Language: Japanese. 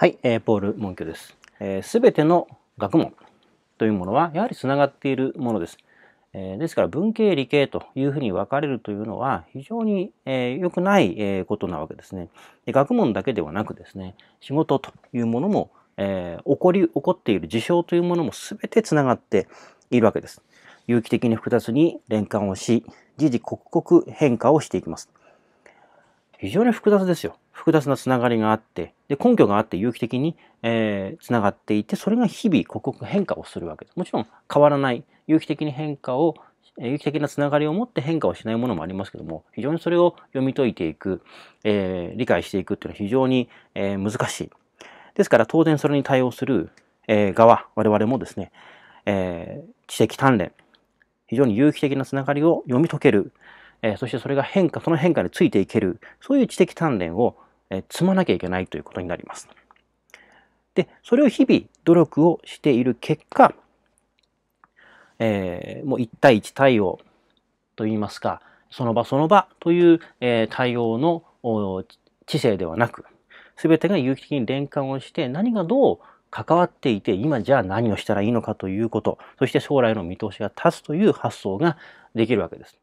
はい、えー、ポール・モンキョです。す、えー、べ、ての学問というものは、やはりつながっているものです。えー、ですから、文系、理系というふうに分かれるというのは、非常に良、えー、くない、えー、ことなわけですねで。学問だけではなくですね、仕事というものも、えー、起こり、起こっている事象というものもすべてつながっているわけです。有機的に複雑に連関をし、時々刻々変化をしていきます。非常に複雑ですよ。複雑なつながりがあって、で根拠があって有機的に、えー、つながっていて、それが日々刻々変化をするわけです。もちろん変わらない、有機的に変化を、有機的なつながりを持って変化をしないものもありますけども、非常にそれを読み解いていく、えー、理解していくっていうのは非常に、えー、難しい。ですから当然それに対応する、え側、我々もですね、え知的鍛錬、非常に有機的なつながりを読み解ける、えそしてそれが変化、その変化についていける、そういう知的鍛錬を、え積まなきゃいけないということになります。で、それを日々努力をしている結果、えー、もう1対1対応といいますか、その場その場という、え対応の知性ではなく、すべてが有機的に連関をして何がどう関わっていて今じゃあ何をしたらいいのかということそして将来の見通しが立つという発想ができるわけです。